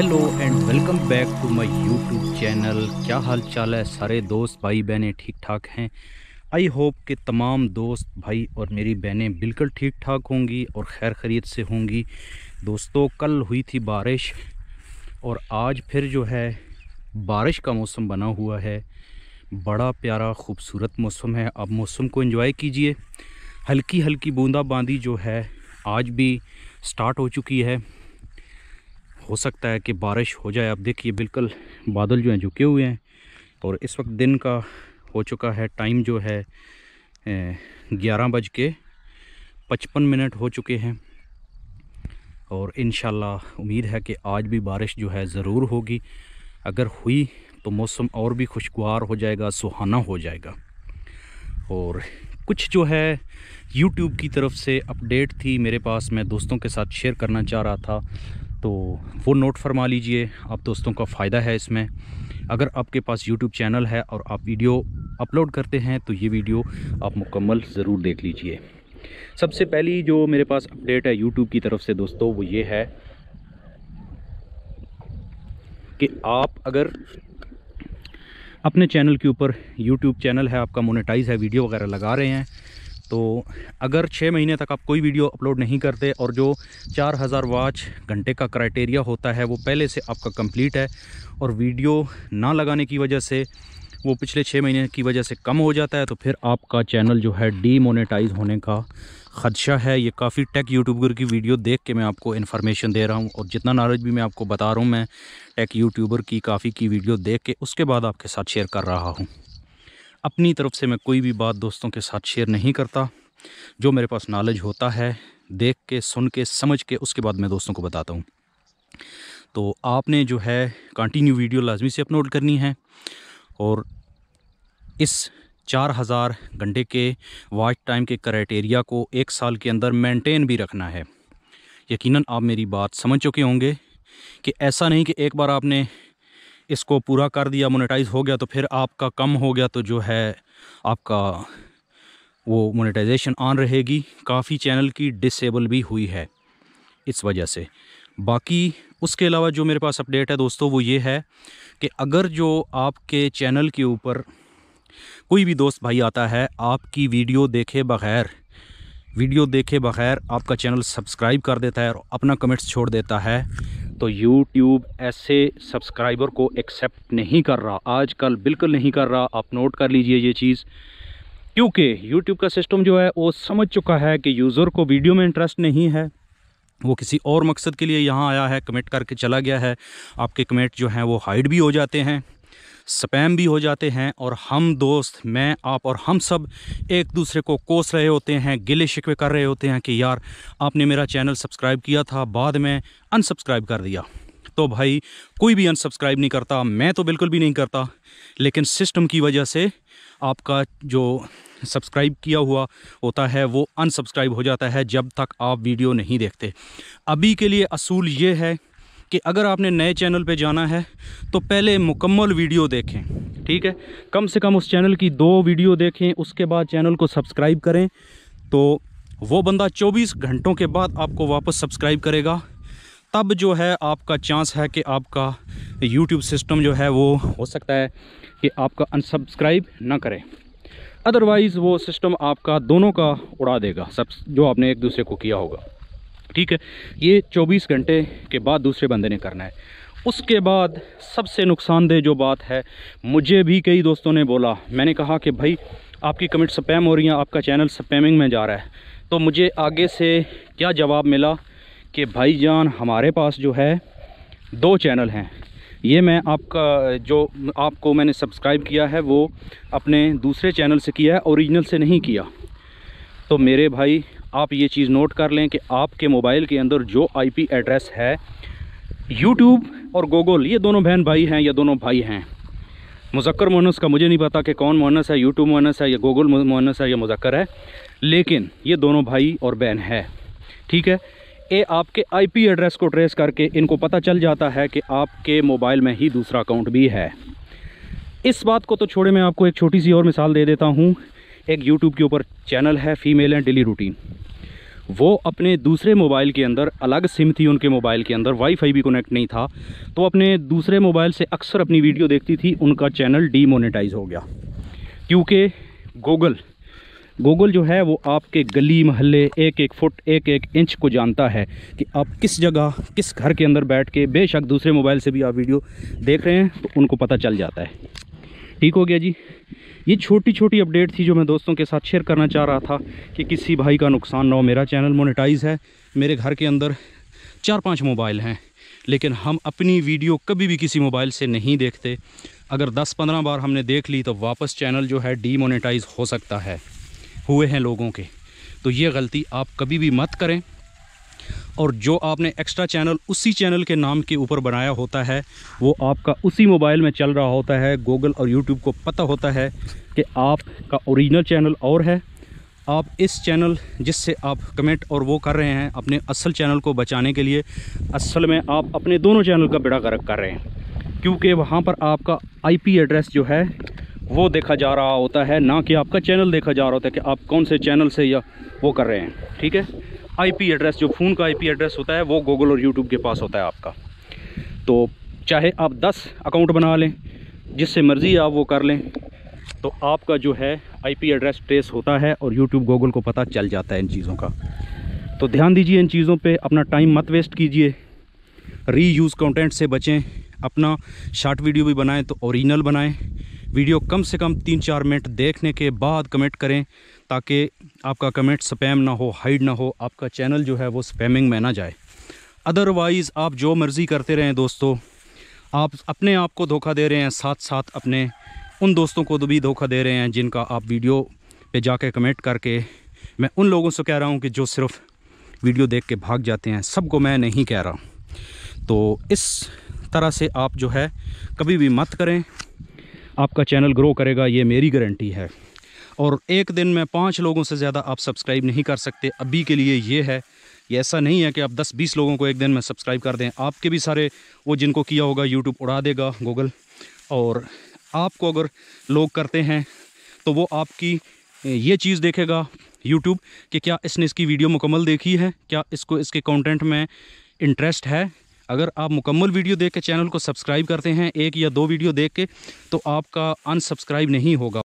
hello and welcome back to my YouTube channel क्या हाल चाल है सारे दोस्त भाई बहनें ठीक ठाक हैं आई होप कि तमाम दोस्त भाई और मेरी बहनें बिल्कुल ठीक ठाक होंगी और खैर खरीद से होंगी दोस्तों कल हुई थी बारिश और आज फिर जो है बारिश का मौसम बना हुआ है बड़ा प्यारा खूबसूरत मौसम है अब मौसम को इंजॉय कीजिए हल्की हल्की बूंदाबांदी जो है आज भी स्टार्ट हो चुकी है हो सकता है कि बारिश हो जाए आप देखिए बिल्कुल बादल जो हैं झुके हुए हैं और इस वक्त दिन का हो चुका है टाइम जो है ग्यारह बज के पचपन मिनट हो चुके हैं और इन उम्मीद है कि आज भी बारिश जो है ज़रूर होगी अगर हुई तो मौसम और भी खुशगवार हो जाएगा सुहाना हो जाएगा और कुछ जो है YouTube की तरफ से अपडेट थी मेरे पास मैं दोस्तों के साथ शेयर करना चाह रहा था तो वो नोट फरमा लीजिए आप दोस्तों का फ़ायदा है इसमें अगर आपके पास यूट्यूब चैनल है और आप वीडियो अपलोड करते हैं तो ये वीडियो आप मुकम्मल ज़रूर देख लीजिए सबसे पहली जो मेरे पास अपडेट है यूट्यूब की तरफ से दोस्तों वो ये है कि आप अगर अपने चैनल के ऊपर यूट्यूब चैनल है आपका मोनेटाइज है वीडियो वगैरह लगा रहे हैं तो अगर छः महीने तक आप कोई वीडियो अपलोड नहीं करते और जो 4000 वाच घंटे का क्राइटेरिया होता है वो पहले से आपका कंप्लीट है और वीडियो ना लगाने की वजह से वो पिछले छः महीने की वजह से कम हो जाता है तो फिर आपका चैनल जो है डीमोनेटाइज होने का खदशा है ये काफ़ी टेक यूट्यूबर की वीडियो देख के मैं आपको इन्फॉर्मेशन दे रहा हूँ और जितना नॉलेज भी मैं आपको बता रहा हूँ मैं टेक यूट्यूबर की काफ़ी की वीडियो देख के उसके बाद आपके साथ शेयर कर रहा हूँ अपनी तरफ से मैं कोई भी बात दोस्तों के साथ शेयर नहीं करता जो मेरे पास नॉलेज होता है देख के सुन के समझ के उसके बाद मैं दोस्तों को बताता हूँ तो आपने जो है कंटिन्यू वीडियो लाजमी से अपलोड करनी है और इस चार हज़ार घंटे के वाच टाइम के क्राइटेरिया को एक साल के अंदर मेंटेन भी रखना है यकीनन आप मेरी बात समझ चुके होंगे कि ऐसा नहीं कि एक बार आपने इसको पूरा कर दिया मोनेटाइज हो गया तो फिर आपका कम हो गया तो जो है आपका वो मोनेटाइजेशन ऑन रहेगी काफ़ी चैनल की डिसेबल भी हुई है इस वजह से बाकी उसके अलावा जो मेरे पास अपडेट है दोस्तों वो ये है कि अगर जो आपके चैनल के ऊपर कोई भी दोस्त भाई आता है आपकी वीडियो देखे बगैर वीडियो देखे बगैर आपका चैनल सब्सक्राइब कर देता है और अपना कमेंट्स छोड़ देता है तो यूट्यूब ऐसे सब्सक्राइबर को एक्सेप्ट नहीं कर रहा आजकल बिल्कुल नहीं कर रहा आप नोट कर लीजिए ये चीज़ क्योंकि यूट्यूब का सिस्टम जो है वो समझ चुका है कि यूज़र को वीडियो में इंटरेस्ट नहीं है वो किसी और मकसद के लिए यहाँ आया है कमेंट करके चला गया है आपके कमेंट जो हैं वो हाइड भी हो जाते हैं स्पैम भी हो जाते हैं और हम दोस्त मैं आप और हम सब एक दूसरे को कोस रहे होते हैं गिले शिकवे कर रहे होते हैं कि यार आपने मेरा चैनल सब्सक्राइब किया था बाद में अनसब्सक्राइब कर दिया तो भाई कोई भी अनसब्सक्राइब नहीं करता मैं तो बिल्कुल भी नहीं करता लेकिन सिस्टम की वजह से आपका जो सब्सक्राइब किया हुआ होता है वो अनसब्सक्राइब हो जाता है जब तक आप वीडियो नहीं देखते अभी के लिए असूल ये है कि अगर आपने नए चैनल पे जाना है तो पहले मुकम्मल वीडियो देखें ठीक है कम से कम उस चैनल की दो वीडियो देखें उसके बाद चैनल को सब्सक्राइब करें तो वो बंदा 24 घंटों के बाद आपको वापस सब्सक्राइब करेगा तब जो है आपका चांस है कि आपका यूट्यूब सिस्टम जो है वो हो सकता है कि आपका अनसब्सक्राइब ना करें अदरवाइज़ वो सिस्टम आपका दोनों का उड़ा देगा सब जो आपने एक दूसरे को किया होगा ठीक है ये 24 घंटे के बाद दूसरे बंदे ने करना है उसके बाद सबसे नुकसानदेह जो बात है मुझे भी कई दोस्तों ने बोला मैंने कहा कि भाई आपकी कमेंट स्पैम हो रही है आपका चैनल स्पैमिंग में जा रहा है तो मुझे आगे से क्या जवाब मिला कि भाई जान हमारे पास जो है दो चैनल हैं ये मैं आपका जो आपको मैंने सब्सक्राइब किया है वो अपने दूसरे चैनल से किया है ओरिजिनल से नहीं किया तो मेरे भाई आप ये चीज़ नोट कर लें कि आपके मोबाइल के अंदर जो आईपी एड्रेस है यूट्यूब और गूगल ये दोनों बहन भाई हैं या दोनों भाई हैं मुजक्र मोनस का मुझे नहीं पता कि कौन मोनस है यूट्यूब मोनस है या गूगल मोनस है या मुजक्र है लेकिन ये दोनों भाई और बहन है ठीक है ये आपके आईपी एड्रेस को ट्रेस करके इनको पता चल जाता है कि आपके मोबाइल में ही दूसरा अकाउंट भी है इस बात को तो छोड़े मैं आपको एक छोटी सी और मिसाल दे देता हूँ एक यूट्यूब के ऊपर चैनल है फीमेल एंड डेली रूटीन वो अपने दूसरे मोबाइल के अंदर अलग सिम थी उनके मोबाइल के अंदर वाईफाई भी कनेक्ट नहीं था तो अपने दूसरे मोबाइल से अक्सर अपनी वीडियो देखती थी उनका चैनल डीमोनेटाइज हो गया क्योंकि गूगल गूगल जो है वो आपके गली महल्ले एक एक फुट एक एक इंच को जानता है कि आप किस जगह किस घर के अंदर बैठ के बेशक दूसरे मोबाइल से भी आप वीडियो देख रहे हैं तो उनको पता चल जाता है ठीक हो गया जी ये छोटी छोटी अपडेट थी जो मैं दोस्तों के साथ शेयर करना चाह रहा था कि किसी भाई का नुकसान ना हो मेरा चैनल मोनेटाइज है मेरे घर के अंदर चार पाँच मोबाइल हैं लेकिन हम अपनी वीडियो कभी भी किसी मोबाइल से नहीं देखते अगर 10-15 बार हमने देख ली तो वापस चैनल जो है डीमोनेटाइज हो सकता है हुए हैं लोगों के तो ये गलती आप कभी भी मत करें और जो आपने एक्स्ट्रा चैनल उसी चैनल के नाम के ऊपर बनाया होता है वो आपका उसी मोबाइल में चल रहा होता है गूगल और यूट्यूब को पता होता है कि आपका ओरिजिनल चैनल और है आप इस चैनल जिससे आप कमेंट और वो कर रहे हैं अपने असल चैनल को बचाने के लिए असल में आप अपने दोनों चैनल का बेड़ा गर्क कर रहे हैं क्योंकि वहाँ पर आपका आईपी एड्रेस जो है वो देखा जा रहा होता है ना कि आपका चैनल देखा जा रहा होता है कि आप कौन से चैनल से या वो कर रहे हैं ठीक है आईपी एड्रेस जो फ़ोन का आईपी एड्रेस होता है वो गूगल और यूट्यूब के पास होता है आपका तो चाहे आप दस अकाउंट बना लें जिससे मर्ज़ी आप वो कर लें तो आपका जो है आईपी एड्रेस ट्रेस होता है और यूट्यूब गूगल को पता चल जाता है इन चीज़ों का तो ध्यान दीजिए इन चीज़ों पर अपना टाइम मत वेस्ट कीजिए री यूज़ से बचें अपना शार्ट वीडियो भी बनाएं तो ओरिजिनल बनाएं वीडियो कम से कम तीन चार मिनट देखने के बाद कमेंट करें ताकि आपका कमेंट स्पैम ना हो हाइड ना हो आपका चैनल जो है वो स्पैमिंग में ना जाए अदरवाइज़ आप जो मर्ज़ी करते रहें दोस्तों आप अपने आप को धोखा दे रहे हैं साथ साथ अपने उन दोस्तों को भी धोखा दे रहे हैं जिनका आप वीडियो पे जाके कमेंट करके मैं उन लोगों से कह रहा हूँ कि जो सिर्फ वीडियो देख के भाग जाते हैं सबको मैं नहीं कह रहा तो इस तरह से आप जो है कभी भी मत करें आपका चैनल ग्रो करेगा ये मेरी गारंटी है और एक दिन में पाँच लोगों से ज़्यादा आप सब्सक्राइब नहीं कर सकते अभी के लिए ये है ये ऐसा नहीं है कि आप 10-20 लोगों को एक दिन में सब्सक्राइब कर दें आपके भी सारे वो जिनको किया होगा यूट्यूब उड़ा देगा गूगल और आपको अगर लोग करते हैं तो वो आपकी ये चीज़ देखेगा यूट्यूब कि क्या इसने इसकी वीडियो मुकम्मल देखी है क्या इसको इसके कॉन्टेंट में इंटरेस्ट है अगर आप मुकम्मल वीडियो देख के चैनल को सब्सक्राइब करते हैं एक या दो वीडियो देख के तो आपका अनसब्सक्राइब नहीं होगा